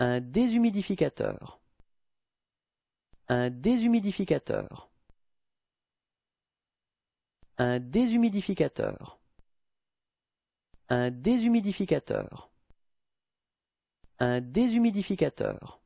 Un déshumidificateur. Un déshumidificateur. Un déshumidificateur. Un déshumidificateur. Un déshumidificateur.